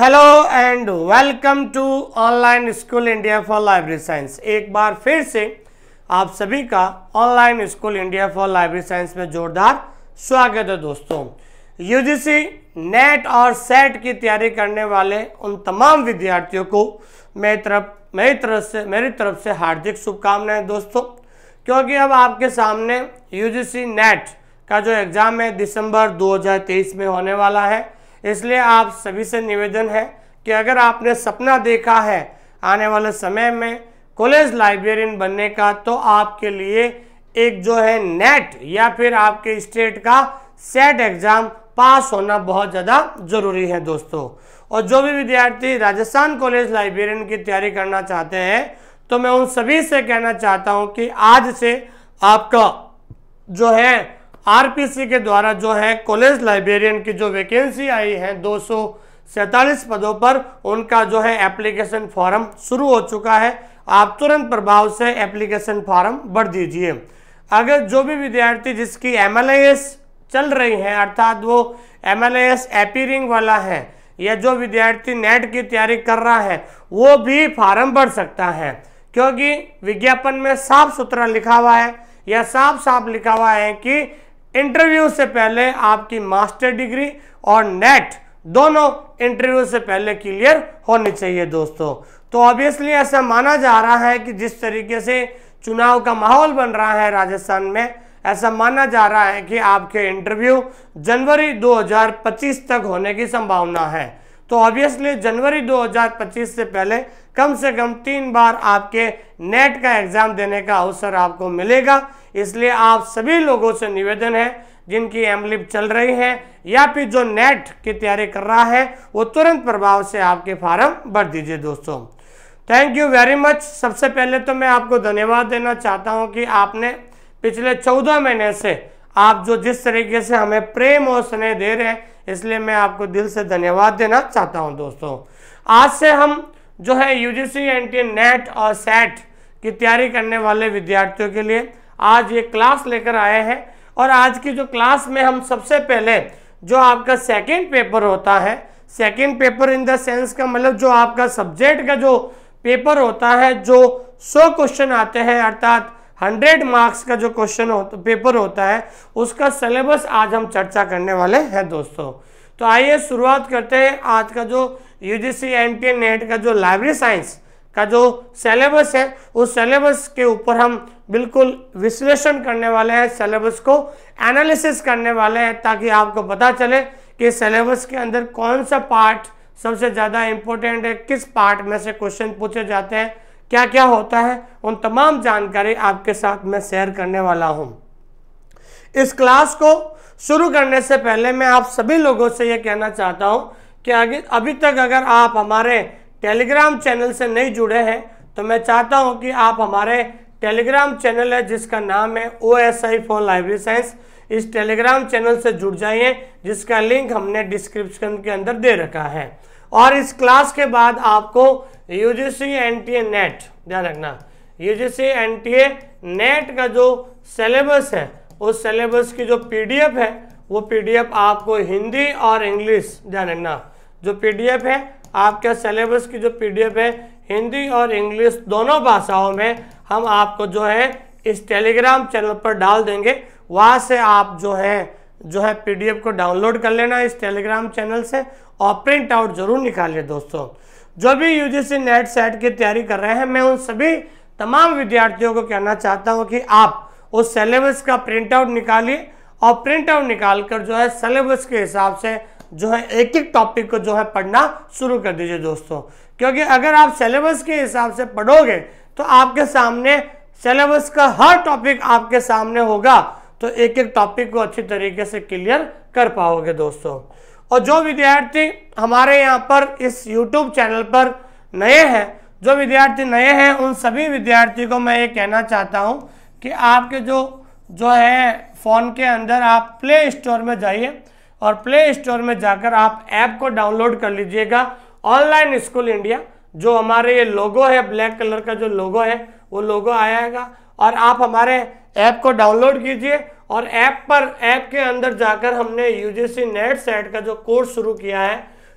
hello and welcome to online school India for library science एक बार फिर से आप सभी का online school India for library science में जोरदार स्वागत है दोस्तों यूजीसी नेट और सेट की तैयारी करने वाले उन तमाम विद्यार्थियों को मेरी तरफ मेरी तरफ से मेरी तरफ से हार्दिक शुभकामनाएं दोस्तों क्योंकि अब आपके सामने यू नेट का जो एग्ज़ाम है दिसंबर 2023 में होने वाला है इसलिए आप सभी से निवेदन है कि अगर आपने सपना देखा है आने वाले समय में कॉलेज लाइब्रेरियन बनने का तो आपके लिए एक जो है नेट या फिर आपके स्टेट का सेट एग्ज़ाम पास होना बहुत ज़्यादा ज़रूरी है दोस्तों और जो भी विद्यार्थी राजस्थान कॉलेज लाइब्रेरियन की तैयारी करना चाहते हैं तो मैं उन सभी से कहना चाहता हूं कि आज से आपका जो है आरपीसी के द्वारा जो है कॉलेज लाइब्रेरियन की जो वैकेंसी आई है दो सैतालीस पदों पर उनका जो है एप्लीकेशन फॉर्म शुरू हो चुका है आप तुरंत प्रभाव से एप्लीकेशन फॉर्म भर दीजिए अगर जो भी विद्यार्थी जिसकी एम चल रही है अर्थात वो एम एल वाला है या जो विद्यार्थी नेट की तैयारी कर रहा है वो भी फॉर्म भर सकता है क्योंकि विज्ञापन में साफ सुथरा लिखा हुआ है या साफ साफ लिखा हुआ है कि इंटरव्यू से पहले आपकी मास्टर डिग्री और नेट दोनों इंटरव्यू से पहले क्लियर होनी चाहिए दोस्तों तो ऑब्वियसली ऐसा माना जा रहा है कि जिस तरीके से चुनाव का माहौल बन रहा है राजस्थान में ऐसा माना जा रहा है कि आपके इंटरव्यू जनवरी 2025 तक होने की संभावना है तो ऑब्वियसली जनवरी 2025 से पहले कम से कम तीन बार आपके नेट का एग्ज़ाम देने का अवसर आपको मिलेगा इसलिए आप सभी लोगों से निवेदन है जिनकी एमलिप चल रही है या फिर जो नेट की तैयारी कर रहा है वो तुरंत प्रभाव से आपके फार्म भर दीजिए दोस्तों थैंक यू वेरी मच सबसे पहले तो मैं आपको धन्यवाद देना चाहता हूँ कि आपने पिछले चौदह महीने से आप जो जिस तरीके से हमें प्रेम और स्नेह दे रहे हैं इसलिए मैं आपको दिल से धन्यवाद देना चाहता हूँ दोस्तों आज से हम जो है यूजीसी एनटी नेट और सेट की तैयारी करने वाले विद्यार्थियों के लिए आज ये क्लास लेकर आए हैं और आज की जो क्लास में हम सबसे पहले जो आपका सेकेंड पेपर होता है second paper in the sense का मतलब जो आपका सब्जेक्ट का जो पेपर होता है जो सौ क्वेश्चन आते हैं अर्थात हंड्रेड मार्क्स का जो क्वेश्चन हो, पेपर होता है उसका सिलेबस आज हम चर्चा करने वाले हैं दोस्तों तो आइए शुरुआत करते हैं आज का जो यूजीसी एमपीए नेट का जो लाइब्रेरी साइंस का जो सेलेबस है उस सेलेबस के ऊपर हम बिल्कुल विश्लेषण करने वाले हैं सेलेबस को एनालिसिस करने वाले हैं ताकि आपको पता चले कि सेलेबस के अंदर कौन सा पार्ट सबसे ज़्यादा इम्पोर्टेंट है किस पार्ट में से क्वेश्चन पूछे जाते हैं क्या क्या होता है उन तमाम जानकारी आपके साथ मैं शेयर करने वाला हूँ इस क्लास को शुरू करने से पहले मैं आप सभी लोगों से यह कहना चाहता हूँ कि अभी तक अगर आप हमारे टेलीग्राम चैनल से नहीं जुड़े हैं तो मैं चाहता हूं कि आप हमारे टेलीग्राम चैनल है जिसका नाम है O S I for library science इस टेलीग्राम चैनल से जुड़ जाइए जिसका लिंक हमने डिस्क्रिप्शन के अंदर दे रखा है और इस क्लास के बाद आपको U G C N T A NET ध्यान रखना U G C N T A NET का जो सिलेबस है उस सिलेबस की जो पी डी एफ है वो पी डी एफ आपको हिंदी और इंग्लिश ध्यान रखना जो पी डी एफ है आपके सिलेबस की जो पीडीएफ है हिंदी और इंग्लिश दोनों भाषाओं में हम आपको जो है इस टेलीग्राम चैनल पर डाल देंगे वहाँ से आप जो है जो है पीडीएफ को डाउनलोड कर लेना इस टेलीग्राम चैनल से और प्रिंट आउट जरूर निकालिए दोस्तों जो भी यूजीसी नेट सेट की तैयारी कर रहे हैं मैं उन सभी तमाम विद्यार्थियों को कहना चाहता हूँ कि आप उस सिलेबस का प्रिंट आउट निकालिए और प्रिंट आउट निकाल कर जो है सिलेबस के हिसाब से जो है एक एक टॉपिक को जो है पढ़ना शुरू कर दीजिए दोस्तों क्योंकि अगर आप सिलेबस के हिसाब से पढ़ोगे तो आपके सामने सिलेबस का हर टॉपिक आपके सामने होगा तो एक एक टॉपिक को अच्छी तरीके से क्लियर कर पाओगे दोस्तों और जो विद्यार्थी हमारे यहाँ पर इस यूट्यूब चैनल पर नए हैं जो विद्यार्थी नए हैं उन सभी विद्यार्थी को मैं ये कहना चाहता हूँ कि आपके जो जो है फ़ोन के अंदर आप प्ले स्टोर में जाइए और प्ले स्टोर में जाकर आप ऐप को डाउनलोड कर लीजिएगा ऑनलाइन स्कूल इंडिया जो हमारे ये लोगो है ब्लैक कलर का जो लोगो है वो लोगो आएगा और आप हमारे ऐप को डाउनलोड कीजिए और ऐप पर ऐप के अंदर जाकर हमने यू सी नेट सेट का जो कोर्स शुरू किया है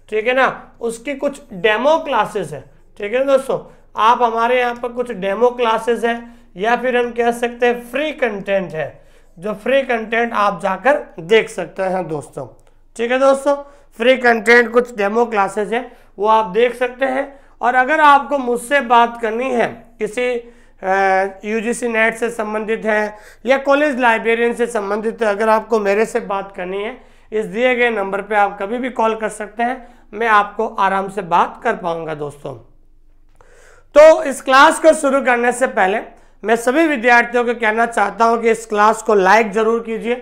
ठीक है ना उसकी कुछ डेमो क्लासेस है ठीक है दोस्तों आप हमारे यहाँ पर कुछ डेमो क्लासेस है या फिर हम कह सकते हैं फ्री कंटेंट है जो फ्री कंटेंट आप जाकर देख सकते हैं दोस्तों ठीक है दोस्तों फ्री कंटेंट कुछ डेमो क्लासेस है वो आप देख सकते हैं और अगर आपको मुझसे बात करनी है किसी यू सी नेट से संबंधित है या कॉलेज लाइब्रेरियन से संबंधित है अगर आपको मेरे से बात करनी है इस दिए गए नंबर पे आप कभी भी कॉल कर सकते हैं मैं आपको आराम से बात कर पाऊंगा दोस्तों तो इस क्लास को शुरू करने से पहले मैं सभी विद्यार्थियों को कहना चाहता हूं कि इस क्लास को लाइक ज़रूर कीजिए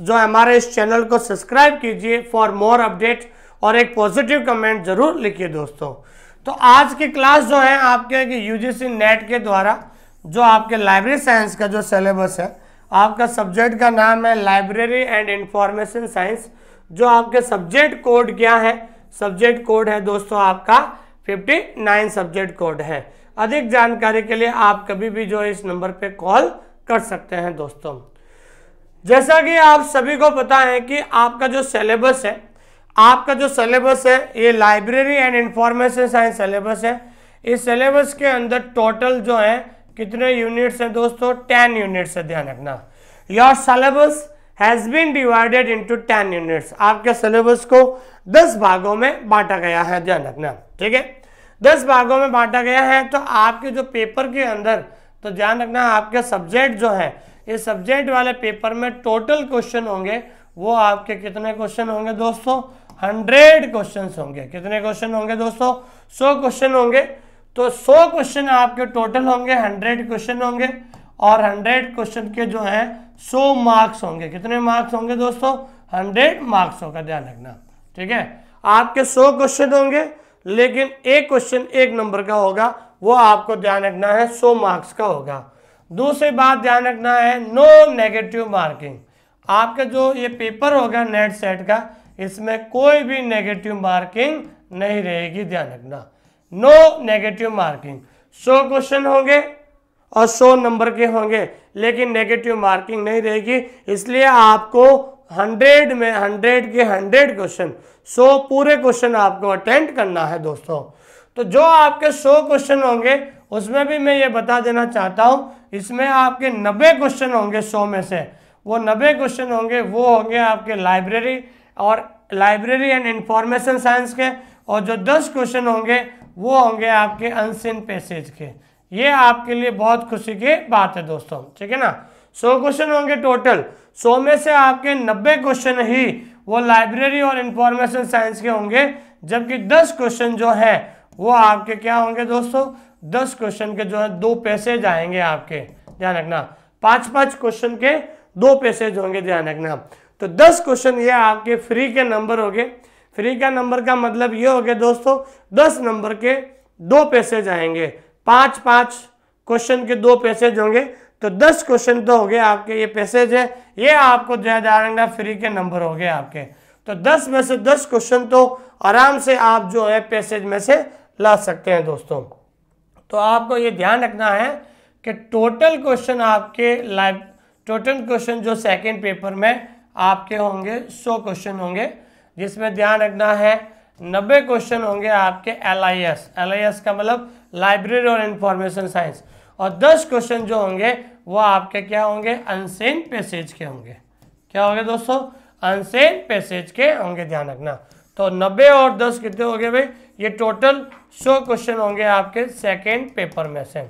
जो हमारे इस चैनल को सब्सक्राइब कीजिए फॉर मोर अपडेट और एक पॉजिटिव कमेंट ज़रूर लिखिए दोस्तों तो आज की क्लास जो है आपके कि यूजीसी नेट के द्वारा जो आपके लाइब्रेरी साइंस का जो सिलेबस है आपका सब्जेक्ट का नाम है लाइब्रेरी एंड इंफॉर्मेशन साइंस जो आपके सब्जेक्ट कोड क्या है सब्जेक्ट कोड है दोस्तों आपका 59 सब्जेक्ट कोड है अधिक जानकारी के लिए आप कभी भी जो इस नंबर पे कॉल कर सकते हैं दोस्तों जैसा कि आप सभी को पता है कि आपका जो सिलेबस है आपका जो सिलेबस है ये library and information science syllabus है इस सिलेबस के अंदर टोटल जो है कितने यूनिट्स हैं दोस्तों टेन यूनिट्स है ध्यान रखना your syllabus has been divided into ten units आपके सिलेबस को दस भागों में बांटा गया है ध्यान रखना ठीक है दस भागों में बांटा गया है तो आपके जो पेपर के अंदर तो ध्यान रखना आपके सब्जेक्ट जो है इस सब्जेक्ट वाले पेपर में टोटल क्वेश्चन होंगे वो आपके कितने क्वेश्चन होंगे दोस्तों हंड्रेड क्वेश्चन होंगे कितने क्वेश्चन होंगे दोस्तों सौ क्वेश्चन होंगे तो सौ क्वेश्चन आपके टोटल होंगे हंड्रेड क्वेश्चन होंगे और हंड्रेड क्वेश्चन के जो हैं सौ मार्क्स होंगे कितने मार्क्स होंगे दोस्तों हंड्रेड मार्क्स होगा ध्यान रखना ठीक है आपके सौ क्वेश्चन होंगे लेकिन एक क्वेश्चन एक नंबर का होगा वो आपको ध्यान रखना है सो मार्क्स का होगा दूसरी बात ध्यान रखना है नो नेगेटिव मार्किंग आपका जो ये पेपर होगा नेट सेट का इसमें कोई भी नेगेटिव मार्किंग नहीं रहेगी ध्यान रखना नो नेगेटिव मार्किंग सौ क्वेश्चन होंगे और सौ नंबर के होंगे लेकिन नेगेटिव मार्किंग नहीं रहेगी इसलिए आपको हंड्रेड में हंड्रेड के हंड्रेड क्वेश्चन सो पूरे क्वेश्चन आपको अटेंड करना है दोस्तों तो जो आपके सौ क्वेश्चन होंगे उसमें भी मैं ये बता देना चाहता हूँ इसमें आपके नब्बे क्वेश्चन होंगे सौ में से वो नब्बे क्वेश्चन होंगे वो होंगे आपके लाइब्रेरी और लाइब्रेरी एंड इंफॉर्मेशन साइंस के और जो दस क्वेश्चन होंगे वो होंगे आपके अनसिन पैसेज के ये आपके लिए बहुत खुशी की बात है दोस्तों ठीक है ना सौ क्वेश्चन होंगे टोटल सौ में से आपके नब्बे क्वेश्चन ही वो लाइब्रेरी और इंफॉर्मेशन साइंस के होंगे जबकि दस क्वेश्चन जो है वो आपके क्या होंगे दोस्तों दस क्वेश्चन के जो है दो पैसेज आएंगे आपके ध्यान रखना पांच पांच क्वेश्चन के दो पैसेज होंगे ध्यान रखना तो दस क्वेश्चन ये आपके फ्री के नंबर हो गए फ्री का नंबर का मतलब ये हो गया दोस्तों दस नंबर के दो पैसेज आएंगे पांच पांच क्वेश्चन के दो पैसेज होंगे तो दस क्वेश्चन तो हो गए आपके ये पैसेज है ये आपको दिया जा रहा फ्री के नंबर हो गए आपके तो दस में से दस क्वेश्चन तो आराम से आप जो है पैसेज में से ला सकते हैं दोस्तों तो आपको ये ध्यान रखना है कि टोटल क्वेश्चन आपके लाइव टोटल क्वेश्चन जो सेकेंड पेपर में आपके होंगे 100 क्वेश्चन होंगे जिसमें ध्यान रखना है 90 क्वेश्चन होंगे आपके L I S L I S का मतलब लाइब्रेरी और इंफॉर्मेशन साइंस और 10 क्वेश्चन जो होंगे वो आपके क्या होंगे अनसेन पैसेज के होंगे क्या होंगे दोस्तों अनसेन पैसेज के होंगे ध्यान रखना तो 90 और 10 कितने हो गए भाई ये टोटल 100 क्वेश्चन होंगे आपके सेकेंड पेपर में से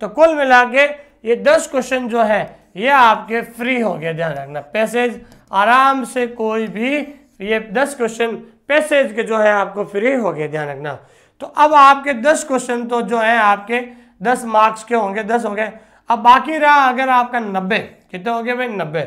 तो कुल मिला के ये 10 क्वेश्चन जो है ये आपके फ्री हो गए ध्यान रखना पैसेज आराम से कोई भी ये 10 क्वेश्चन पैसेज के जो है आपको फ्री हो गए ध्यान रखना तो अब आपके 10 क्वेश्चन तो जो है आपके दस मार्क्स के होंगे दस होंगे अब बाकी रहा अगर आपका नब्बे कितने हो गए भाई नब्बे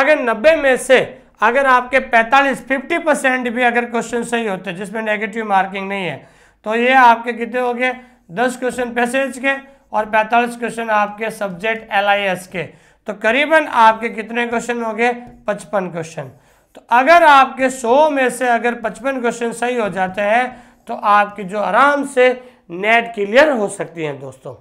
अगर नब्बे में से अगर आपके पैंतालीस फिफ्टी परसेंट भी अगर क्वेश्चन सही होते जिसमें नेगेटिव मार्किंग नहीं है तो ये आपके कितने हो गए दस क्वेश्चन पैसेज के और पैंतालीस क्वेश्चन आपके सब्जेक्ट एल के तो करीबन आपके कितने क्वेश्चन हो गए पचपन क्वेश्चन तो अगर आपके सौ में से अगर पचपन क्वेश्चन सही हो जाते हैं तो आपकी जो आराम से नेट क्लियर हो सकती हैं दोस्तों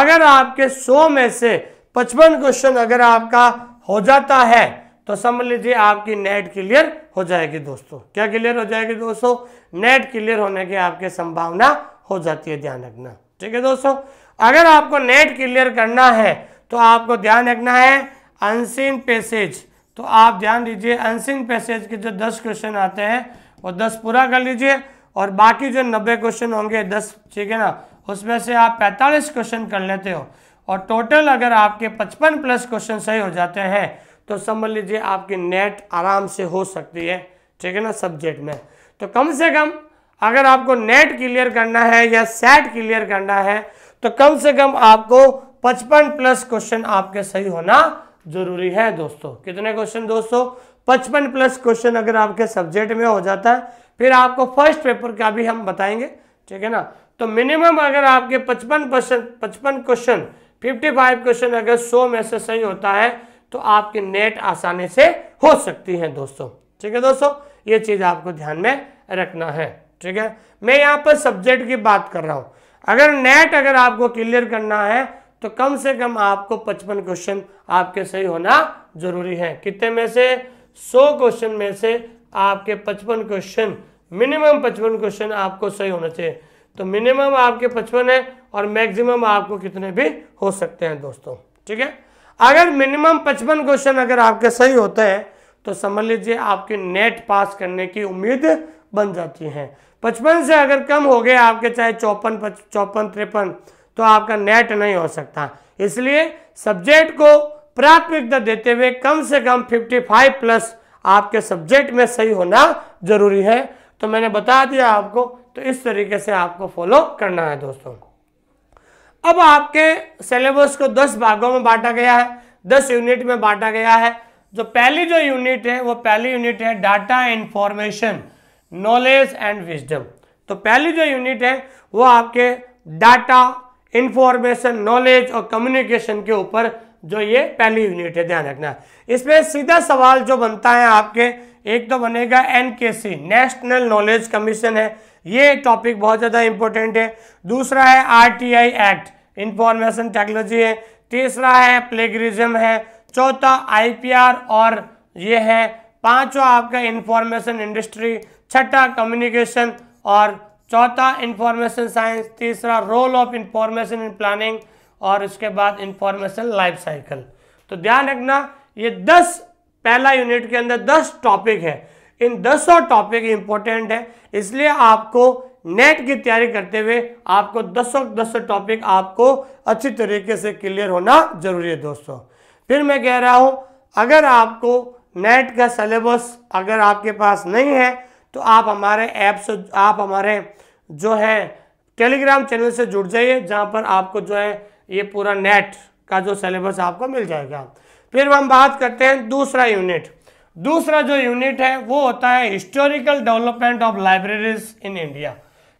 अगर आपके 100 में से 55 क्वेश्चन अगर आपका हो जाता है तो समझ लीजिए आपकी नेट क्लियर हो जाएगी दोस्तों क्या क्लियर हो जाएगी दोस्तों नेट क्लियर होने की आपकी संभावना हो जाती है ध्यान रखना ठीक है दोस्तों अगर आपको नेट क्लियर करना है तो आपको ध्यान रखना है अनसिन पैसेज तो आप ध्यान दीजिए अनसिन पैसेज के जो दस क्वेश्चन आते हैं वो दस पूरा कर लीजिए और बाकी जो नब्बे क्वेश्चन होंगे दस ठीक है ना उसमें से आप पैंतालीस क्वेश्चन कर लेते हो और टोटल अगर आपके पचपन प्लस क्वेश्चन सही हो जाते हैं तो समझ लीजिए आपकी नेट आराम से हो सकती है ठीक है ना सब्जेक्ट में तो कम से कम अगर आपको नेट क्लियर करना है या सेट क्लियर करना है तो कम से कम आपको 55 प्लस क्वेश्चन आपके सही होना जरूरी है दोस्तों कितने क्वेश्चन दोस्तों 55 प्लस क्वेश्चन अगर आपके सब्जेक्ट में हो जाता है फिर आपको फर्स्ट पेपर का भी हम बताएंगे ठीक है ना तो मिनिमम अगर आपके पचपन क्वेश्चन पचपन क्वेश्चन फिफ्टी फाइव क्वेश्चन अगर सो में से सही होता है तो आपकी नेट आसानी से हो सकती है दोस्तों ठीक है दोस्तों ये चीज़ आपको ध्यान में रखना है ठीक है मैं यहाँ पर सब्जेक्ट की बात कर रहा हूँ अगर नेट अगर आपको क्लियर करना है तो कम से कम आपको पचपन क्वेश्चन आपके सही होना जरूरी है कितने में से सौ क्वेश्चन में से आपके पचपन क्वेश्चन मिनिमम पचपन क्वेश्चन आपको सही होना चाहिए तो मिनिमम आपके पचपन है और मैक्सिमम आपको कितने भी हो सकते हैं दोस्तों ठीक है अगर मिनिमम पचपन क्वेश्चन अगर आपके सही होते हैं तो समझ लीजिए आपके नेट पास करने की उम्मीद बन जाती है पचपन से अगर कम हो गए आपके चाहे चौपन चौपन तिरपन तो आपका नेट नहीं हो सकता इसलिए सब्जेक्ट को प्राथमिकता देते हुए कम से कम 55 प्लस आपके सब्जेक्ट में सही होना जरूरी है तो मैंने बता दिया आपको तो इस तरीके से आपको फॉलो करना है दोस्तों अब आपके सिलेबस को 10 भागों में बांटा गया है 10 यूनिट में बांटा गया है जो पहली जो यूनिट है वो पहली यूनिट है data information knowledge and wisdom तो पहली जो यूनिट है वो आपके डाटा इंफॉर्मेशन नॉलेज और कम्युनिकेशन के ऊपर जो ये पहली यूनिट है ध्यान रखना इसमें सीधा सवाल जो बनता है आपके एक तो बनेगा एनकेसी नेशनल नॉलेज कमीशन है ये टॉपिक बहुत ज़्यादा इंपॉर्टेंट है दूसरा है आरटीआई एक्ट इंफॉर्मेशन टेक्नोलॉजी है तीसरा है प्लेग्रिज्म है चौथा आईपीआर और ये है पांचवा आपका इंफॉर्मेशन इंडस्ट्री छठा कम्युनिकेशन और चौथा इंफॉर्मेशन साइंस तीसरा role of information in planning और उसके बाद इंफॉर्मेशन लाइफ साइकिल तो ध्यान रखना ये दस पहला यूनिट के अंदर दस टॉपिक है इन दसों टॉपिक इंपॉर्टेंट है इसलिए आपको नेट की तैयारी करते हुए आपको दसों दस टॉपिक आपको अच्छी तरीके से क्लियर होना जरूरी है दोस्तों फिर मैं कह रहा हूँ अगर आपको नेट का सिलेबस अगर आपके पास नहीं है तो आप हमारे ऐप से आप हमारे जो है टेलीग्राम चैनल से जुड़ जाइए जहाँ पर आपको जो है ये पूरा नेट का जो सिलेबस आपको मिल जाएगा फिर हम बात करते हैं दूसरा यूनिट दूसरा जो यूनिट है वो होता है historical development of libraries in India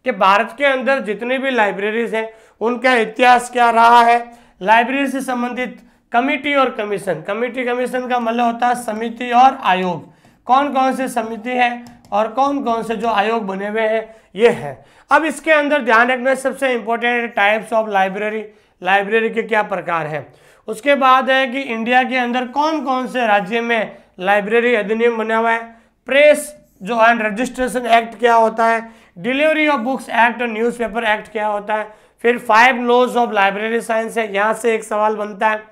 कि भारत के अंदर जितनी भी लाइब्रेरीज हैं उनका इतिहास क्या रहा है लाइब्रेरी से संबंधित कमिटी और कमीशन कमिटी कमीशन का मतलब होता है समिति और आयोग कौन कौन से समिति है और कौन कौन से जो आयोग बने हुए हैं ये है अब इसके अंदर ध्यान रखना सबसे important types of library library के क्या प्रकार है उसके बाद है कि इंडिया के अंदर कौन कौन से राज्य में लाइब्रेरी अधिनियम बना हुआ है प्रेस जो एंड रजिस्ट्रेशन एक्ट क्या होता है डिलीवरी ऑफ बुक्स एक्ट और न्यूज़पेपर एक्ट क्या होता है फिर five laws of library science है यहाँ से एक सवाल बनता है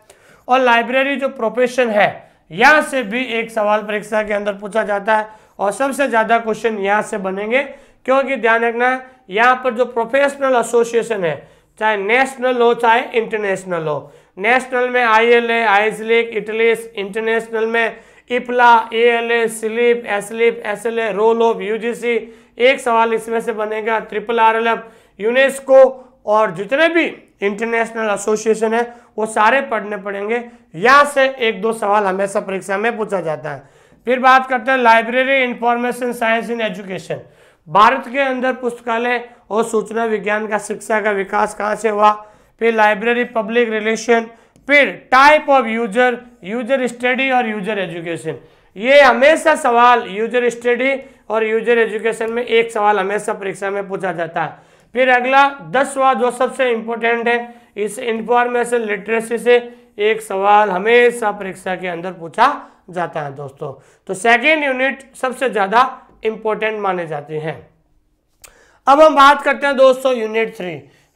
और लाइब्रेरी जो प्रोफेशन है यहाँ से भी एक सवाल परीक्षा के अंदर पूछा जाता है और सबसे ज़्यादा क्वेश्चन यहाँ से बनेंगे क्योंकि ध्यान रखना है यहाँ पर जो प्रोफेशनल एसोसिएशन है चाहे नेशनल हो चाहे इंटरनेशनल हो नेशनल में I L A आइसलिक IATLIS international में इपला ए एल ए स्लिप ASLIB S L A role of U G C एक सवाल इसमें से बनेगा triple R L F UNESCO और जितने भी इंटरनेशनल एसोसिएशन है वो सारे पढ़ने पड़ेंगे यहाँ से एक दो सवाल हमेशा परीक्षा में पूछा जाता है फिर बात करते हैं library information science in education भारत के अंदर पुस्तकालय और सूचना विज्ञान का शिक्षा का विकास कहाँ से हुआ फिर लाइब्रेरी पब्लिक रिलेशन फिर type of user user study और यूजर एजुकेशन ये हमेशा सवाल यूजर स्टडी और यूजर एजुकेशन में एक सवाल हमेशा परीक्षा में पूछा जाता है फिर अगला दसवा जो सबसे इम्पोर्टेंट है इस इंफॉर्मेशन लिटरेसी से एक सवाल हमेशा परीक्षा के अंदर पूछा जाता है दोस्तों तो सेकेंड यूनिट सबसे ज़्यादा इम्पोर्टेंट माने जाते हैं अब हम बात करते हैं दोस्तों यूनिट थ्री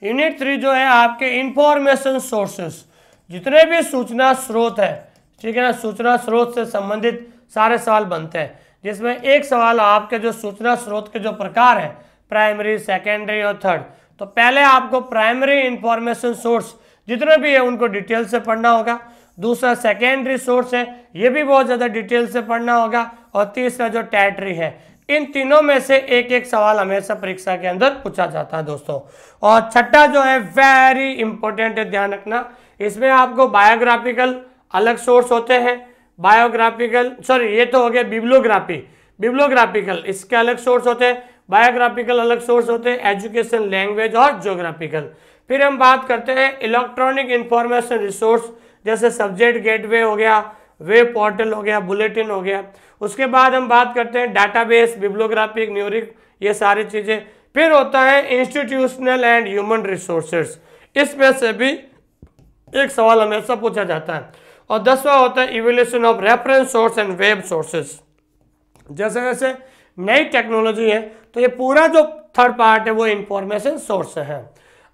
यूनिट थ्री जो है आपके इंफॉर्मेशन सोर्सेस जितने भी सूचना स्रोत है ठीक है ना सूचना स्रोत से संबंधित सारे सवाल बनते हैं जिसमें एक सवाल आपके जो सूचना स्रोत के जो प्रकार है प्राइमरी सेकेंडरी और थर्ड तो पहले आपको प्राइमरी इंफॉर्मेशन सोर्स जितने भी है उनको डिटेल से पढ़ना होगा दूसरा सेकेंडरी सोर्स है ये भी बहुत ज़्यादा डिटेल से पढ़ना होगा और तीसरा जो टैटरी है इन तीनों में से एक एक सवाल हमेशा परीक्षा के अंदर पूछा जाता है दोस्तों और छठा जो है वेरी इंपॉर्टेंट है ध्यान रखना इसमें आपको बायोग्राफिकल अलग सोर्स होते हैं बायोग्राफिकल सॉरी ये तो हो गया बिब्लोग्राफी बिब्लोग्राफिकल इसके अलग सोर्स होते हैं बायोग्राफिकल अलग सोर्स होते हैं एजुकेशन लैंग्वेज और जोग्राफिकल फिर हम बात करते हैं इलेक्ट्रॉनिक इंफॉर्मेशन रिसोर्स जैसे सब्जेक्ट गेटवे हो गया वेब पोर्टल हो गया बुलेटिन हो गया उसके बाद हम बात करते हैं डाटाबेस बिब्लोग्राफिक न्यूरिक ये सारी चीज़ें फिर होता है इंस्टीट्यूशनल एंड ह्यूमन रिसोर्सेस इसमें से भी एक सवाल हमेशा पूछा जाता है और दसवा होता है evolution of reference source and web sources जैसे जैसे नई टेक्नोलॉजी है तो ये पूरा जो थर्ड पार्ट है वो इंफॉर्मेशन सोर्स है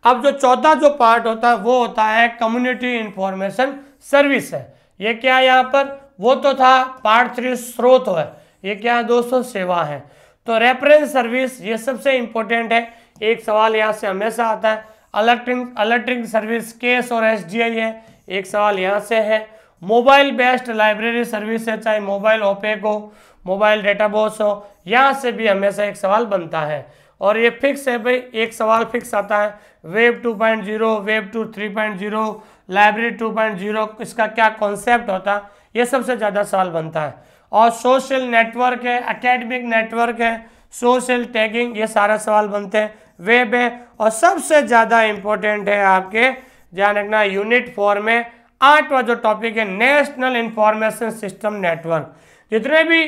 अब जो चौथा जो पार्ट होता है वो होता है कम्युनिटी इंफॉर्मेशन सर्विस है ये क्या है यहाँ पर वो तो था पार्ट थ्री स्रोत है ये क्या है दोस्तों सेवा है तो रेफरेंस सर्विस ये सबसे इंपॉर्टेंट है एक सवाल यहाँ से हमेशा आता है अलर्टिंग अलर्टिंग सर्विस केस और एस है एक सवाल यहाँ से है मोबाइल बेस्ड लाइब्रेरी सर्विस है चाहे मोबाइल ओपेक हो मोबाइल डेटा हो यहाँ से भी हमेशा एक सवाल बनता है और ये फिक्स है भाई एक सवाल फिक्स आता है वेब 2.0 वेब टू 3.0 लाइब्रेरी 2.0 इसका क्या कॉन्सेप्ट होता है ये सबसे ज़्यादा सवाल बनता है और सोशल नेटवर्क है एकेडमिक नेटवर्क है सोशल टैगिंग ये सारा सवाल बनते हैं वेब है और सबसे ज़्यादा इंपॉर्टेंट है आपके ध्यान रखना यूनिट फोर में आठवा जो टॉपिक है नेशनल इंफॉर्मेशन सिस्टम नेटवर्क जितने भी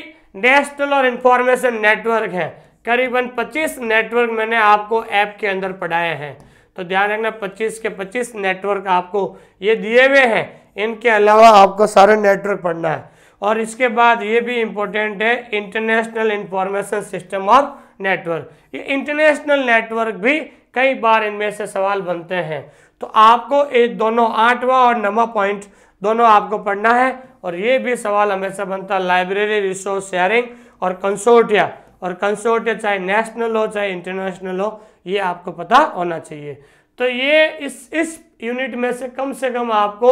नेशनल और इंफॉर्मेशन नेटवर्क हैं करीबन 25 नेटवर्क मैंने आपको ऐप के अंदर पढ़ाए हैं तो ध्यान रखना 25 के 25 नेटवर्क आपको ये दिए हुए हैं इनके अलावा आपको सारे नेटवर्क पढ़ना है और इसके बाद ये भी इम्पोर्टेंट है इंटरनेशनल इंफॉर्मेशन सिस्टम और नेटवर्क ये इंटरनेशनल नेटवर्क भी कई बार इनमें से सवाल बनते हैं तो आपको ये दोनों आठवां और नवा पॉइंट दोनों आपको पढ़ना है और ये भी सवाल हमेशा बनता है लाइब्रेरी रिसोर्स शेयरिंग और कंसोर्टिया और कंसोर्टिया चाहे नेशनल हो चाहे इंटरनेशनल हो ये आपको पता होना चाहिए तो ये इस इस यूनिट में से कम से कम आपको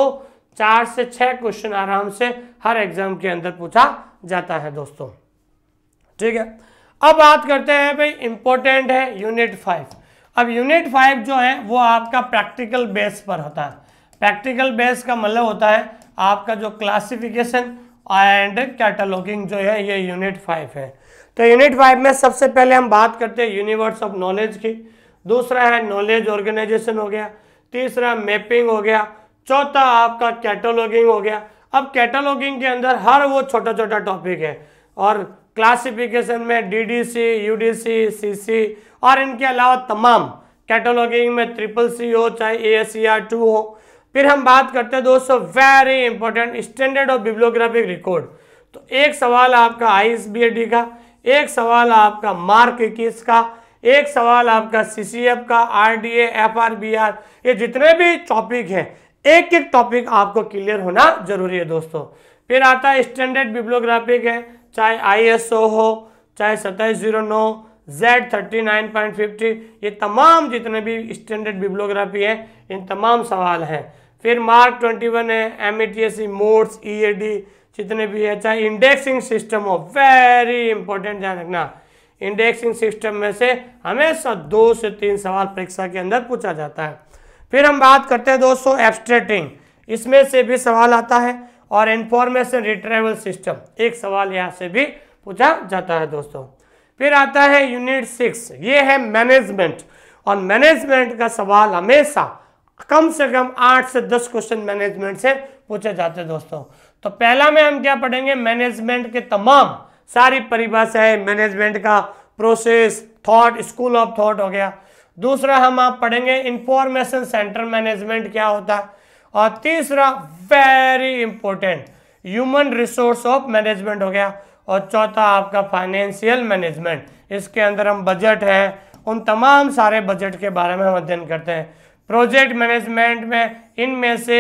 चार से छः क्वेश्चन आराम से हर एग्जाम के अंदर पूछा जाता है दोस्तों ठीक है अब बात करते हैं भाई इंपॉर्टेंट है यूनिट फाइव अब यूनिट फाइव जो है वो आपका प्रैक्टिकल बेस पर होता है प्रैक्टिकल बेस का मतलब होता है आपका जो क्लासिफिकेशन एंड कैटलॉगिंग जो है ये यूनिट फाइव है तो यूनिट फाइव में सबसे पहले हम बात करते हैं यूनिवर्स ऑफ नॉलेज की दूसरा है नॉलेज ऑर्गेनाइजेशन हो गया तीसरा मैपिंग हो गया चौथा आपका कैटलॉगिंग हो गया अब कैटलॉगिंग के अंदर हर वो छोटा छोटा टॉपिक है और क्लासिफिकेशन में डीडीसी यूडीसी सीसी और इनके अलावा तमाम कैटलॉगिंग में ट्रिपल सी हो चाहे ए एस आर टू हो फिर हम बात करते हैं दोस्तों very important standard of bibliographic record तो एक सवाल आपका आई का एक सवाल आपका मार्क इक्कीस का एक सवाल आपका एफ का बी आर ये जितने भी टॉपिक हैं एक एक टॉपिक आपको क्लियर होना जरूरी है दोस्तों फिर आता है स्टैंडर्ड बिब्लोग्राफिक है चाहे आई हो चाहे सत्ताईस जीरो नौ Z thirty nine point fifty ये तमाम जितने भी स्टैंडर्ड बिब्लोग्राफी है इन तमाम सवाल हैं फिर मार्क ट्वेंटी वन है M A T S C MODS E A D जितने भी है चाहे इंडेक्सिंग सिस्टम हो वेरी इंपॉर्टेंट ध्यान रखना इंडेक्सिंग सिस्टम में से हमेशा दो से तीन सवाल परीक्षा के अंदर पूछा जाता है फिर हम बात करते हैं दोस्तों एब्स्ट्रेटिंग इसमें से भी सवाल आता है और इंफॉर्मेशन रिट्रेवल सिस्टम एक सवाल यहाँ से भी पूछा जाता है दोस्तों फिर आता है यूनिट सिक्स ये है मैनेजमेंट और मैनेजमेंट का सवाल हमेशा कम से कम आठ से दस क्वेश्चन मैनेजमेंट से पूछे जाते हैं दोस्तों तो पहला में हम क्या पढ़ेंगे मैनेजमेंट के तमाम सारी परिभाषाएं मैनेजमेंट का process thought school of thought हो गया दूसरा हम आप पढ़ेंगे इंफॉर्मेशन सेंटर मैनेजमेंट क्या होता है और तीसरा very important human resource of management हो गया और चौथा आपका फाइनेंशियल मैनेजमेंट इसके अंदर हम बजट है उन तमाम सारे बजट के बारे में हम अध्ययन करते हैं प्रोजेक्ट मैनेजमेंट में इनमें से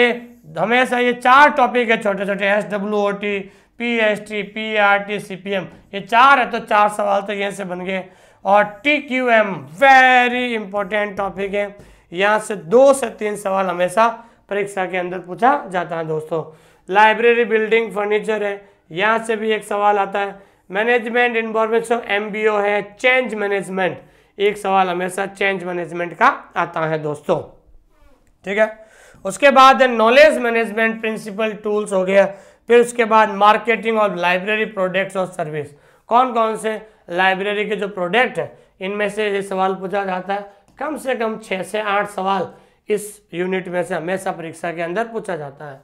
हमेशा ये चार टॉपिक है छोटे छोटे S W O T P S T P R T C P M ये चार है तो चार सवाल तो यहीं से बन गए और T Q M very important topic है यहाँ से दो से तीन सवाल हमेशा परीक्षा के अंदर पूछा जाता है दोस्तों लाइब्रेरी बिल्डिंग फर्नीचर है यहाँ से भी एक सवाल आता है मैनेजमेंट इन्फॉर्मेशन एम है चेंज मैनेजमेंट एक सवाल हमेशा चेंज मैनेजमेंट का आता है दोस्तों ठीक है उसके बाद नॉलेज मैनेजमेंट प्रिंसिपल टूल्स हो गया फिर उसके बाद मार्केटिंग और लाइब्रेरी प्रोडक्ट्स और सर्विस कौन कौन से लाइब्रेरी के जो प्रोडक्ट है इनमें से ये सवाल पूछा जाता है कम से कम छः से आठ सवाल इस यूनिट में से हमेशा परीक्षा के अंदर पूछा जाता है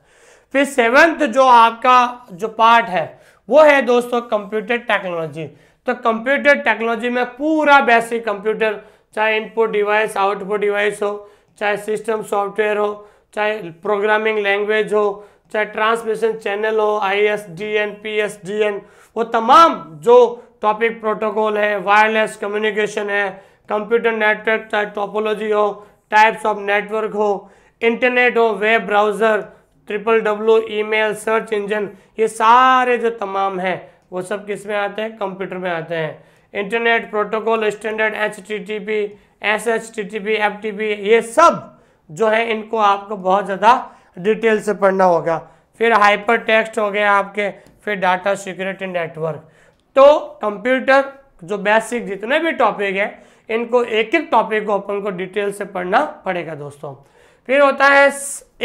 फिर सेवन्थ जो आपका जो पार्ट है वो है दोस्तों कंप्यूटर टेक्नोलॉजी तो कंप्यूटर टेक्नोलॉजी में पूरा बेसिक कंप्यूटर चाहे इनपुट डिवाइस आउटपुट डिवाइस हो चाहे सिस्टम सॉफ्टवेयर हो चाहे प्रोग्रामिंग लैंग्वेज हो चाहे ट्रांसमिशन चैनल हो I S D N P S D N वो तमाम जो टॉपिक प्रोटोकॉल है वायरलेस कम्युनिकेशन है कंप्यूटर नेटवर्क चाहे टॉपोलॉजी हो टाइप्स ऑफ नेटवर्क हो इंटरनेट हो web browser triple W email search engine ये सारे जो तमाम हैं वो सब किस में आते हैं कंप्यूटर में आते हैं internet protocol standard H T T P S H T T P F T P ये सब जो है इनको आपको बहुत ज़्यादा डिटेल से पढ़ना होगा फिर हाइपर टेक्स्ट हो गया आपके फिर डाटा सिक्योरिटी नेटवर्क तो कंप्यूटर जो बेसिक जितने भी टॉपिक है इनको एक एक टॉपिक को अपन को डिटेल से पढ़ना पड़ेगा दोस्तों फिर होता है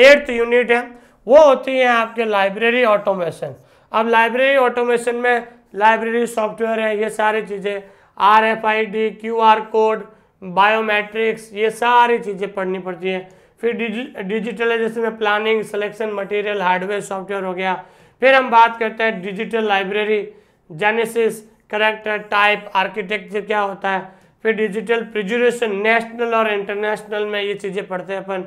एट्थ यूनिट है वो होती है आपके लाइब्रेरी ऑटोमेशन अब लाइब्रेरी ऑटोमेशन में लाइब्रेरी सॉफ्टवेयर है ये सारी चीज़ें R F I D Q R code biometrics ये सारी चीज़ें पढ़नी पड़ती हैं फिर डिजिटलाइजेशन में planning selection material hardware software हो गया फिर हम बात करते हैं digital library genesis character type architecture क्या होता है फिर डिजिटल प्रिजुरेशन नेशनल और इंटरनेशनल में ये चीज़ें पढ़ते हैं अपन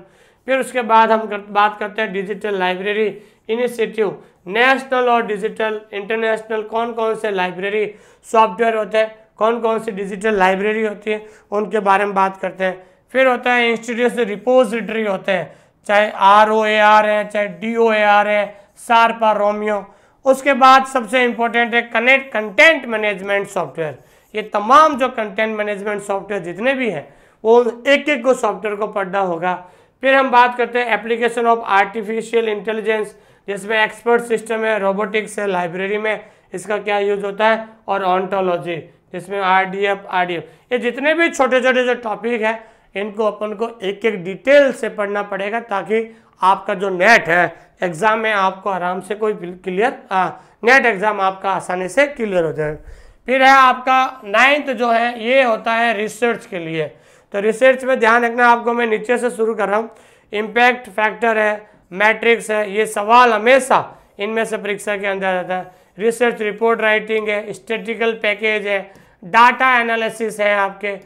फिर उसके बाद हम कर, बात करते हैं डिजिटल लाइब्रेरी इनिशिएटिव नेशनल और डिजिटल इंटरनेशनल कौन कौन से लाइब्रेरी सॉफ्टवेयर होते हैं कौन कौन सी डिजिटल लाइब्रेरी होती है उनके बारे में बात करते हैं फिर होता है इंस्टीट्यूशन रिपोजिटरी होते हैं चाहे आर ओ ए आर है चाहे डी ओ ए आर है सार्पा रोमियो उसके बाद सबसे इम्पोर्टेंट है कनेक्ट कंटेंट मैनेजमेंट सॉफ्टवेयर ये तमाम जो कंटेंट मैनेजमेंट सॉफ्टवेयर जितने भी हैं वो एक एक को सॉफ्टवेयर को पढ़ना होगा फिर हम बात करते हैं एप्लीकेशन ऑफ आर्टिफिशियल इंटेलिजेंस जिसमें एक्सपर्ट सिस्टम है रोबोटिक्स है लाइब्रेरी में इसका क्या यूज होता है और ऑनटोलॉजी जिसमें R D F R D F ये जितने भी छोटे छोटे जो टॉपिक हैं इनको अपन को एक एक डिटेल से पढ़ना पड़ेगा ताकि आपका जो नेट है एग्ज़ाम में आपको आराम से कोई क्लियर नेट एग्ज़ाम आपका आसानी से क्लियर हो जाएगा फिर है आपका नाइन्थ जो है ये होता है रिसर्च के लिए तो रिसर्च में ध्यान रखना आपको मैं नीचे से शुरू कर रहा हूँ इम्पैक्ट फैक्टर है मैट्रिक्स है ये सवाल हमेशा इनमें से परीक्षा के अंदर आता है रिसर्च रिपोर्ट राइटिंग है स्टेटिकल पैकेज है डाटा एनालिसिस है आपके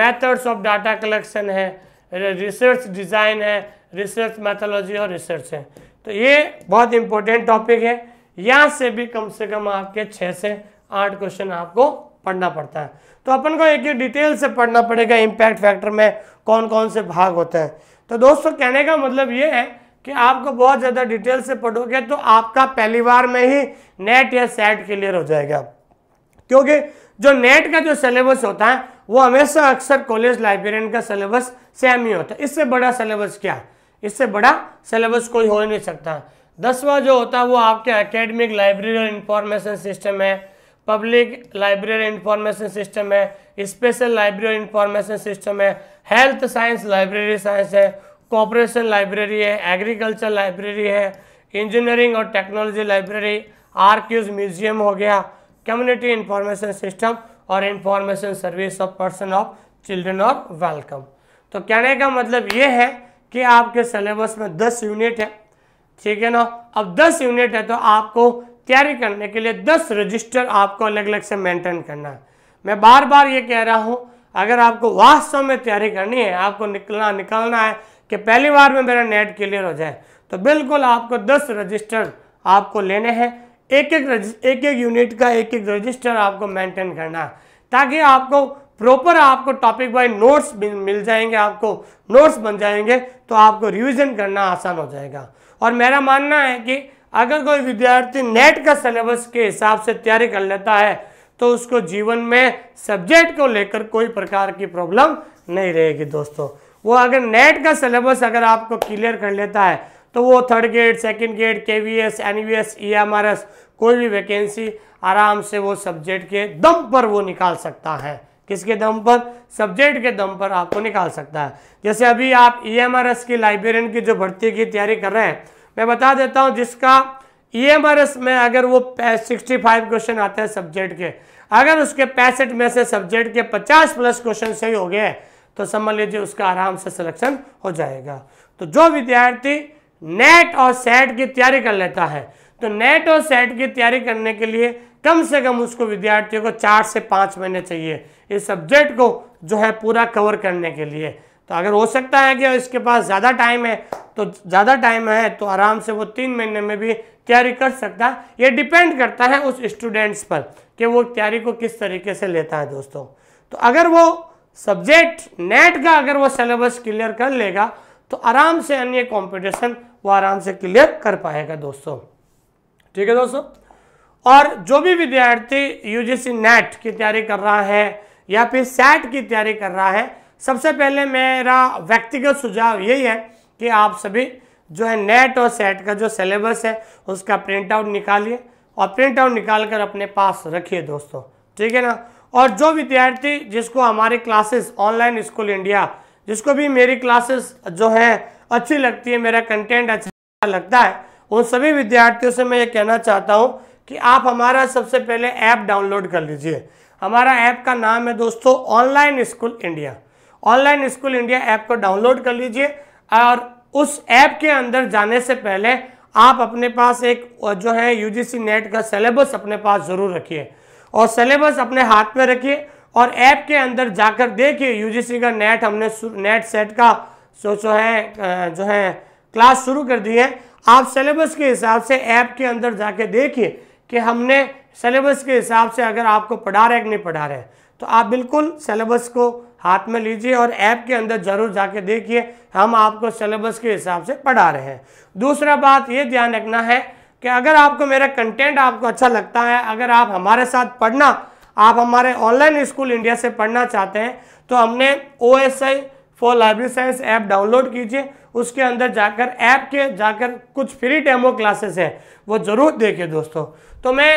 मेथड्स ऑफ डाटा कलेक्शन है रिसर्च डिज़ाइन है रिसर्च मैथोलॉजी और रिसर्च है तो ये बहुत इंपॉर्टेंट टॉपिक है यहाँ से भी कम से कम आपके छः से आठ क्वेश्चन आपको पढ़ना पड़ता है तो अपन को एक एक डिटेल से पढ़ना पड़ेगा इम्पैक्ट फैक्टर में कौन कौन से भाग होते हैं तो दोस्तों कहने का मतलब ये है कि आपको बहुत ज़्यादा डिटेल से पढ़ोगे तो आपका पहली बार में ही नेट या सेट क्लियर हो जाएगा क्योंकि जो नेट का जो सिलेबस होता है वो हमेशा अक्सर कॉलेज लाइब्रेरियन का सिलेबस सेम ही होता है इससे बड़ा सिलेबस क्या है इससे बड़ा सिलेबस कोई हो ही नहीं सकता दसवा जो होता है वो आपके अकेडमिक लाइब्रेरी और इंफॉर्मेशन सिस्टम है पब्लिक लाइब्रेरी इंफॉर्मेशन सिस्टम है स्पेशल लाइब्रेरी इंफॉर्मेशन सिस्टम है हेल्थ साइंस लाइब्रेरी साइंस है कॉपरेशन लाइब्रेरी है एग्रीकल्चर लाइब्रेरी है इंजीनियरिंग और टेक्नोलॉजी लाइब्रेरी आर म्यूजियम हो गया कम्युनिटी इंफॉर्मेशन सिस्टम और information service of person of children और वेलकम तो कहने का मतलब ये है कि आपके सिलेबस में दस यूनिट है ठीक है ना अब दस यूनिट है तो आपको तैयारी करने के लिए दस रजिस्टर आपको अलग अलग से मेंटेन करना है मैं बार बार ये कह रहा हूँ अगर आपको वास्तव में तैयारी करनी है आपको निकलना निकलना है कि पहली बार में मेरा नेट क्लियर हो जाए तो बिल्कुल आपको दस रजिस्टर आपको लेने हैं एक एक एक एक यूनिट का एक एक रजिस्टर आपको मेंटेन करना है ताकि आपको प्रॉपर आपको टॉपिक वाइज नोट्स मिल जाएंगे आपको नोट्स बन जाएंगे तो आपको रिविजन करना आसान हो जाएगा और मेरा मानना है कि अगर कोई विद्यार्थी नेट का सिलेबस के हिसाब से तैयारी कर लेता है तो उसको जीवन में सब्जेक्ट को लेकर कोई प्रकार की प्रॉब्लम नहीं रहेगी दोस्तों वो अगर नेट का सिलेबस अगर आपको क्लियर कर लेता है तो वो third grade second grade K V S N V S E M R S कोई भी वैकेंसी आराम से वो सब्जेक्ट के दम पर वो निकाल सकता है किसके दम पर सब्जेक्ट के दम पर आपको निकाल सकता है जैसे अभी आप ई e की लाइब्रेरियन की जो भर्ती की तैयारी कर रहे हैं मैं बता देता हूं जिसका ई e में अगर वो सिक्सटी फाइव क्वेश्चन आते हैं सब्जेक्ट के अगर उसके पैंसठ में से सब्जेक्ट के पचास प्लस क्वेश्चन सही हो गए तो समझ लीजिए उसका आराम से सिलेक्शन हो जाएगा तो जो विद्यार्थी नेट और सेट की तैयारी कर लेता है तो नेट और सेट की तैयारी करने के लिए कम से कम उसको विद्यार्थियों को चार से पाँच महीने चाहिए इस सब्जेक्ट को जो है पूरा कवर करने के लिए तो अगर हो सकता है कि इसके पास ज़्यादा टाइम है तो ज़्यादा टाइम है तो आराम से वो तीन महीने में भी तैयारी कर सकता है ये डिपेंड करता है उस स्टूडेंट्स पर कि वो तैयारी को किस तरीके से लेता है दोस्तों तो अगर वो सब्जेक्ट नेट का अगर वो सिलेबस क्लियर कर लेगा तो आराम से अन्य कॉम्पिटिशन वो आराम से क्लियर कर पाएगा दोस्तों ठीक है दोस्तों और जो भी विद्यार्थी यूजीसी नेट की तैयारी कर रहा है या फिर सेट की तैयारी कर रहा है सबसे पहले मेरा व्यक्तिगत सुझाव यही है कि आप सभी जो है नेट और सेट का जो सिलेबस है उसका प्रिंट आउट निकालिए और प्रिंट आउट निकाल कर अपने पास रखिए दोस्तों ठीक है ना और जो विद्यार्थी जिसको हमारे क्लासेस ऑनलाइन स्कूल इंडिया जिसको भी मेरी क्लासेस जो है अच्छी लगती है मेरा कंटेंट अच्छा लगता है उन सभी विद्यार्थियों से मैं ये कहना चाहता हूँ कि आप हमारा सबसे पहले ऐप डाउनलोड कर लीजिए हमारा ऐप का नाम है दोस्तों online school India online school India app को डाउनलोड कर लीजिए और उस ऐप के अंदर जाने से पहले आप अपने पास एक जो है यूजीसी नेट का सिलेबस अपने पास ज़रूर रखिए और सिलेबस अपने हाथ में रखिए और ऐप के अंदर जाकर देखिए यूजीसी का नेट हमने नेट सेट का जो जो है जो है क्लास शुरू कर दी है आप सिलेबस के हिसाब से ऐप के अंदर जाके देखिए कि हमने सिलेबस के हिसाब से अगर आपको पढ़ा रहे कि नहीं पढ़ा रहे तो आप बिल्कुल सिलेबस को हाथ में लीजिए और ऐप के अंदर ज़रूर जाके देखिए हम आपको सिलेबस के हिसाब से पढ़ा रहे हैं दूसरा बात ये ध्यान रखना है कि अगर आपको मेरा कंटेंट आपको अच्छा लगता है अगर आप हमारे साथ पढ़ना आप हमारे ऑनलाइन स्कूल इंडिया से पढ़ना चाहते हैं तो हमने O S I for library science app download कीजिए उसके अंदर जाकर ऐप के जाकर कुछ फ्री डेमो क्लासेस हैं वो ज़रूर देखें दोस्तों तो मैं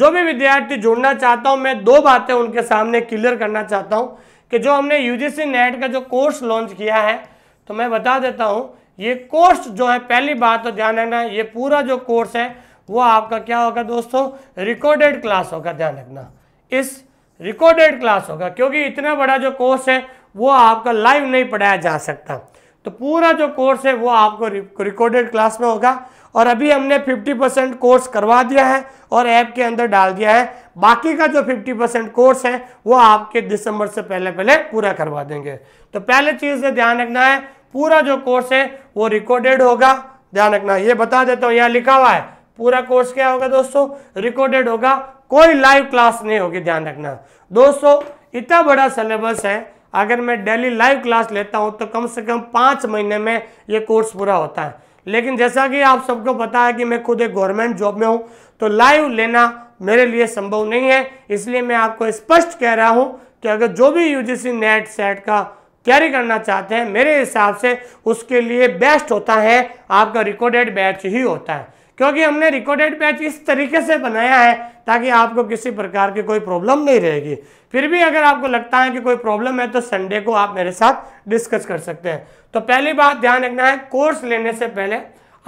जो भी विद्यार्थी जुड़ना चाहता हूँ मैं दो बातें उनके सामने क्लियर करना चाहता हूँ कि जो हमने यूजीसी नेट का जो कोर्स लॉन्च किया है तो मैं बता देता हूँ ये कोर्स जो है पहली बात तो ध्यान रखना ये पूरा जो कोर्स है वो आपका क्या होगा दोस्तों रिकॉर्डेड क्लास होगा ध्यान रखना इस रिकॉर्डेड क्लास होगा क्योंकि इतना बड़ा जो कोर्स है वो आपका लाइव नहीं पढ़ाया जा सकता तो पूरा जो कोर्स है वो आपको रिकॉर्डेड क्लास में होगा और अभी हमने 50 परसेंट कोर्स करवा दिया है और ऐप के अंदर डाल दिया है बाकी का जो 50 परसेंट कोर्स है वो आपके दिसंबर से पहले पहले पूरा करवा देंगे तो पहले चीज़ से ध्यान रखना है पूरा जो कोर्स है वो रिकॉर्डेड होगा ध्यान रखना ये बता देता हूँ यहाँ लिखा हुआ है पूरा कोर्स क्या होगा दोस्तों रिकॉर्डेड होगा कोई लाइव क्लास नहीं होगी ध्यान रखना दोस्तों इतना बड़ा सिलेबस है अगर मैं डेली लाइव क्लास लेता हूँ तो कम से कम पाँच महीने में ये कोर्स पूरा होता है लेकिन जैसा कि आप सबको पता है कि मैं खुद एक गवर्नमेंट जॉब में हूँ तो लाइव लेना मेरे लिए संभव नहीं है इसलिए मैं आपको स्पष्ट कह रहा हूँ कि अगर जो भी यू नेट सेट का कैरी करना चाहते हैं मेरे हिसाब से उसके लिए बेस्ट होता है आपका रिकॉर्डेड बैच ही होता है क्योंकि हमने रिकॉर्डेड बैच इस तरीके से बनाया है ताकि आपको किसी प्रकार की कोई प्रॉब्लम नहीं रहेगी फिर भी अगर आपको लगता है कि कोई प्रॉब्लम है तो संडे को आप मेरे साथ डिस्कस कर सकते हैं तो पहली बात ध्यान रखना है कोर्स लेने से पहले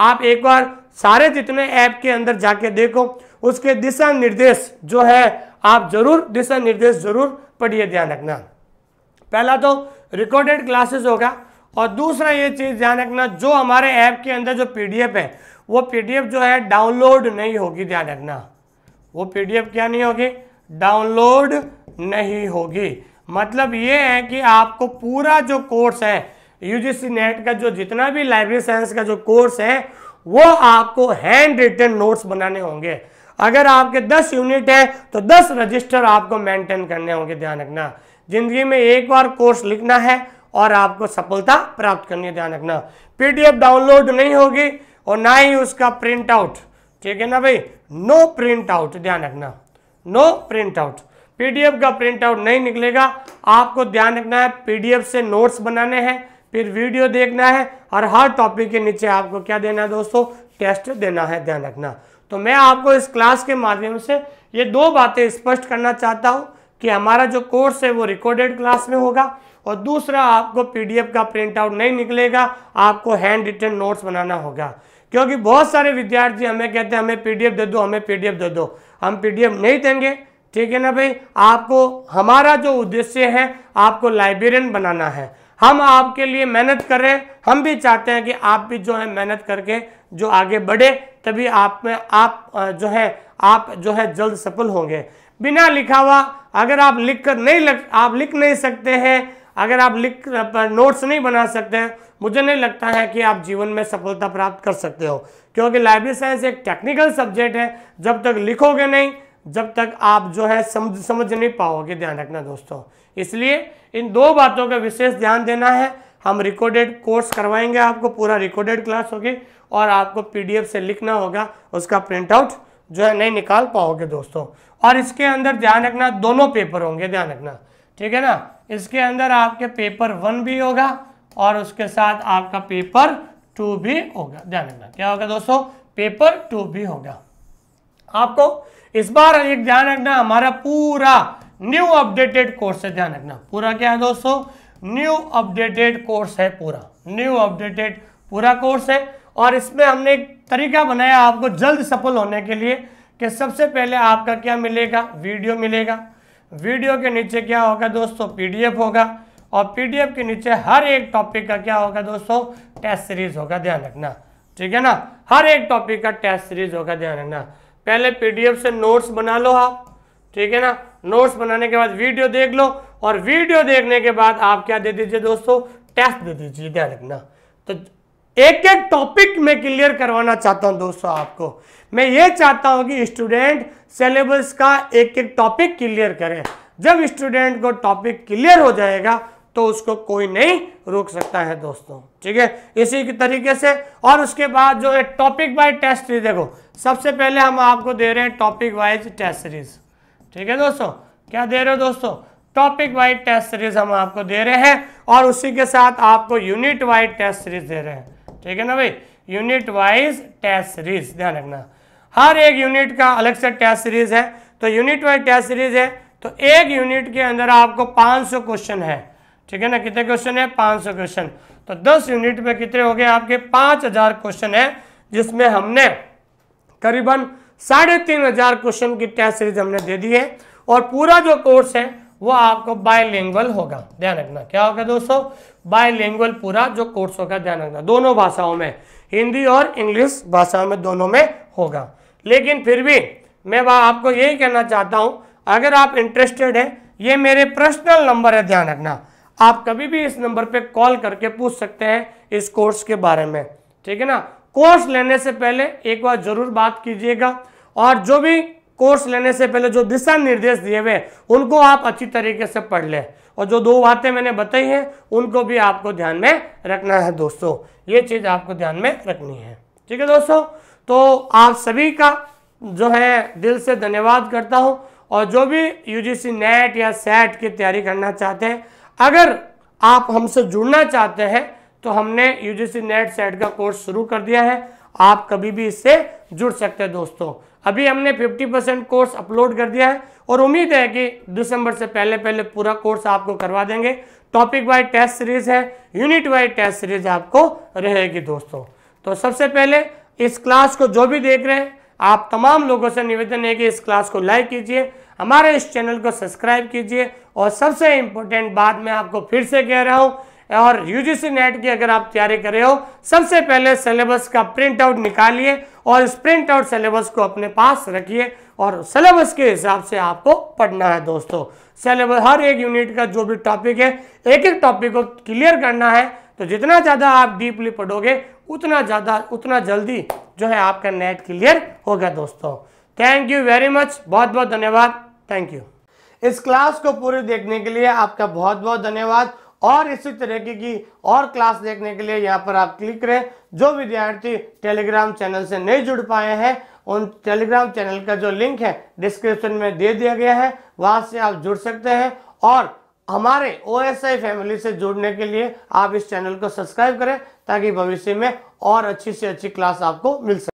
आप एक बार सारे जितने ऐप के अंदर जाके देखो उसके दिशा निर्देश जो है आप जरूर दिशा निर्देश जरूर पढ़िए ध्यान रखना पहला तो रिकॉर्डेड क्लासेस होगा और दूसरा ये चीज़ ध्यान रखना जो हमारे ऐप के अंदर जो पीडीएफ है वो पीडीएफ जो है डाउनलोड नहीं होगी ध्यान रखना वो पीडीएफ क्या नहीं होगी डाउनलोड नहीं होगी मतलब ये है कि आपको पूरा जो कोर्स है यूजीसी नेट का जो जितना भी लाइब्रेरी साइंस का जो कोर्स है वो आपको हैंड रिटन नोट्स बनाने होंगे अगर आपके 10 यूनिट है तो 10 रजिस्टर आपको मेंटेन करने होंगे ध्यान रखना जिंदगी में एक बार कोर्स लिखना है और आपको सफलता प्राप्त करनी है ध्यान रखना पीडीएफ डाउनलोड नहीं होगी और ना ही उसका प्रिंट आउट ठीक है ना भाई नो प्रिंट आउट ध्यान रखना नो प्रिंट आउट पीडीएफ का प्रिंट आउट नहीं निकलेगा आपको ध्यान रखना है पीडीएफ से नोट्स बनाने हैं फिर वीडियो देखना है और हर टॉपिक के नीचे आपको क्या देना है दोस्तों टेस्ट देना है ध्यान रखना तो मैं आपको इस क्लास के माध्यम से ये दो बातें स्पष्ट करना चाहता हूँ कि हमारा जो कोर्स है वो रिकॉर्डेड क्लास में होगा और दूसरा आपको पीडीएफ का प्रिंट आउट नहीं निकलेगा आपको हैंड रिटन नोट्स बनाना होगा क्योंकि बहुत सारे विद्यार्थी हमें कहते हैं हमें पीडीएफ दे दो हमें पीडीएफ दे दो हम पीडीएफ नहीं देंगे ठीक है ना भाई आपको हमारा जो उद्देश्य है आपको लाइब्रेरियन बनाना है हम आपके लिए मेहनत कर रहे हैं हम भी चाहते हैं कि आप भी जो है मेहनत करके जो आगे बढ़े तभी आप में आप जो है आप जो है जल्द सफल होंगे बिना लिखा हुआ अगर आप लिख कर नहीं लग, आप लिख नहीं सकते हैं अगर आप लिख नोट्स नहीं बना सकते हैं मुझे नहीं लगता है कि आप जीवन में सफलता प्राप्त कर सकते हो क्योंकि लाइब्रेरी साइंस एक टेक्निकल सब्जेक्ट है जब तक लिखोगे नहीं जब तक आप जो है समझ समझ नहीं पाओगे ध्यान रखना दोस्तों इसलिए इन दो बातों का विशेष ध्यान देना है हम रिकॉर्डेड कोर्स करवाएंगे आपको पूरा रिकॉर्डेड क्लास होगी और आपको पीडीएफ से लिखना होगा उसका प्रिंटआउट जो है नहीं निकाल पाओगे दोस्तों और इसके अंदर ध्यान रखना दोनों पेपर होंगे ध्यान रखना ठीक है ना इसके अंदर आपके पेपर वन भी होगा और उसके साथ आपका पेपर टू भी होगा ध्यान रखना क्या होगा दोस्तों पेपर टू भी होगा आपको इस बार एक ध्यान रखना हमारा पूरा न्यू अपडेटेड कोर्स है ध्यान रखना पूरा क्या है दोस्तों न्यू अपडेटेड कोर्स है पूरा न्यू अपडेटेड पूरा कोर्स है और इसमें हमने एक तरीका बनाया आपको जल्द सफल होने के लिए कि सबसे पहले आपका क्या मिलेगा वीडियो मिलेगा वीडियो के नीचे क्या होगा दोस्तों पीडीएफ होगा और पीडीएफ के नीचे हर एक टॉपिक का क्या होगा दोस्तों टेस्ट सीरीज होगा ध्यान रखना ठीक है ना हर एक टॉपिक का टेस्ट सीरीज होगा ध्यान रखना पहले पीडीएफ से नोट्स बना लो आप ठीक है ना नोट्स बनाने के बाद वीडियो देख लो और वीडियो देखने के बाद आप क्या दे दीजिए दोस्तों टेस्ट दे दीजिए ध्यान रखना तो एक एक टॉपिक में क्लियर करवाना चाहता हूं दोस्तों आपको मैं ये चाहता हूं कि स्टूडेंट सिलेबस का एक एक टॉपिक क्लियर करे जब स्टूडेंट को टॉपिक क्लियर हो जाएगा तो उसको कोई नहीं रोक सकता है दोस्तों ठीक है इसी के तरीके से और उसके बाद जो है टॉपिक वाइज टेस्ट सीरीज देखो सबसे पहले हम आपको दे रहे हैं टॉपिक वाइज टेस्ट सीरीज ठीक है दोस्तों क्या दे रहे हो दोस्तों टॉपिक वाइज टेस्ट सीरीज हम आपको दे रहे हैं और उसी के साथ आपको यूनिट वाइज टेस्ट सीरीज दे रहे हैं ठीक है ना भाई यूनिट वाइज टेस्ट सीरीज ध्यान रखना हर एक यूनिट का अलग से टेस्ट सीरीज है तो यूनिट वाइज टेस्ट सीरीज है तो एक यूनिट के अंदर आपको 500 क्वेश्चन है ठीक है ना कितने क्वेश्चन है 500 क्वेश्चन तो 10 यूनिट में कितने हो गए आपके 5000 क्वेश्चन है जिसमें हमने करीबन साढ़े तीन हजार क्वेश्चन की टेस्ट सीरीज हमने दे दी है और पूरा जो कोर्स है वो आपको बायलिंगुअल होगा ध्यान रखना क्या होगा दोस्तों बायलिंगुअल पूरा जो कोर्स होगा ध्यान रखना दोनों भाषाओं में हिंदी और इंग्लिश भाषाओं में दोनों में होगा लेकिन फिर भी मैं आपको यही कहना चाहता हूँ अगर आप इंटरेस्टेड हैं ये मेरे पर्सनल नंबर है ध्यान रखना आप कभी भी इस नंबर पर कॉल करके पूछ सकते हैं इस कोर्स के बारे में ठीक है ना कोर्स लेने से पहले एक बार ज़रूर बात कीजिएगा और जो भी कोर्स लेने से पहले जो दिशा निर्देश दिए हुए उनको आप अच्छी तरीके से पढ़ लें और जो दो बातें मैंने बताई हैं उनको भी आपको ध्यान में रखना है दोस्तों ये चीज़ आपको ध्यान में रखनी है ठीक है दोस्तों तो आप सभी का जो है दिल से धन्यवाद करता हूँ और जो भी यूजीसी नेट या सेट की तैयारी करना चाहते हैं अगर आप हमसे जुड़ना चाहते हैं तो हमने यूजीसी नेट सेट का कोर्स शुरू कर दिया है आप कभी भी इससे जुड़ सकते हैं दोस्तों अभी हमने 50 परसेंट कोर्स अपलोड कर दिया है और उम्मीद है कि दिसंबर से पहले पहले पूरा कोर्स आपको करवा देंगे टॉपिक वाइज टेस्ट सीरीज है यूनिट वाइज टेस्ट सीरीज आपको रहेगी दोस्तों तो सबसे पहले इस क्लास को जो भी देख रहे हैं आप तमाम लोगों से निवेदन है कि इस क्लास को लाइक कीजिए हमारे इस चैनल को सब्सक्राइब कीजिए और सबसे इम्पोर्टेंट बात मैं आपको फिर से कह रहा हूँ और यूजीसी नेट की अगर आप तैयारी कर रहे हो सबसे पहले सिलेबस का प्रिंट आउट निकालिए और स्प्रिंट आउट सिलेबस को अपने पास रखिए और सिलेबस के हिसाब से आपको पढ़ना है दोस्तों सिलेबस हर एक यूनिट का जो भी टॉपिक है एक एक टॉपिक को क्लियर करना है तो जितना ज़्यादा आप डीपली पढ़ोगे उतना ज़्यादा उतना जल्दी जो है आपका नेट क्लियर होगा दोस्तों थैंक यू वेरी मच बहुत बहुत धन्यवाद थैंक यू इस क्लास को पूरी देखने के लिए आपका बहुत बहुत धन्यवाद और इसी तरीके की और क्लास देखने के लिए यहाँ पर आप क्लिक करें जो विद्यार्थी टेलीग्राम चैनल से नहीं जुड़ पाए हैं उन टेलीग्राम चैनल का जो लिंक है डिस्क्रिप्शन में दे दिया गया है वहाँ से आप जुड़ सकते हैं और हमारे ओ फैमिली से जुड़ने के लिए आप इस चैनल को सब्सक्राइब करें ताकि भविष्य में और अच्छी से अच्छी क्लास आपको मिल सके